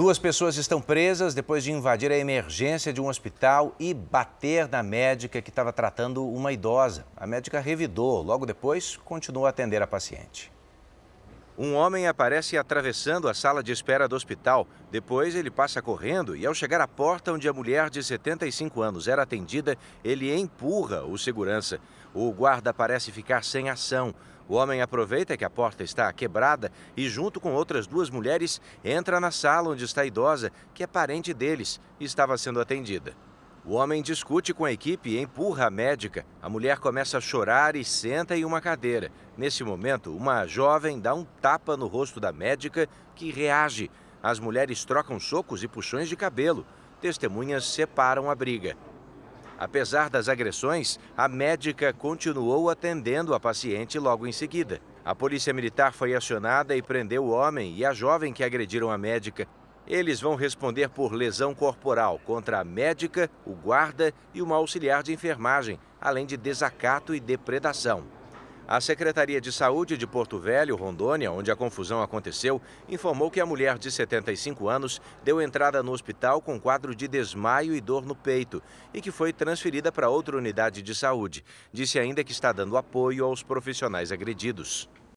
Duas pessoas estão presas depois de invadir a emergência de um hospital e bater na médica que estava tratando uma idosa. A médica revidou, logo depois continuou a atender a paciente. Um homem aparece atravessando a sala de espera do hospital. Depois, ele passa correndo e, ao chegar à porta onde a mulher de 75 anos era atendida, ele empurra o segurança. O guarda parece ficar sem ação. O homem aproveita que a porta está quebrada e, junto com outras duas mulheres, entra na sala onde está a idosa, que é parente deles e estava sendo atendida. O homem discute com a equipe e empurra a médica. A mulher começa a chorar e senta em uma cadeira. Nesse momento, uma jovem dá um tapa no rosto da médica, que reage. As mulheres trocam socos e puxões de cabelo. Testemunhas separam a briga. Apesar das agressões, a médica continuou atendendo a paciente logo em seguida. A polícia militar foi acionada e prendeu o homem e a jovem que agrediram a médica. Eles vão responder por lesão corporal contra a médica, o guarda e uma auxiliar de enfermagem, além de desacato e depredação. A Secretaria de Saúde de Porto Velho, Rondônia, onde a confusão aconteceu, informou que a mulher de 75 anos deu entrada no hospital com quadro de desmaio e dor no peito e que foi transferida para outra unidade de saúde. Disse ainda que está dando apoio aos profissionais agredidos.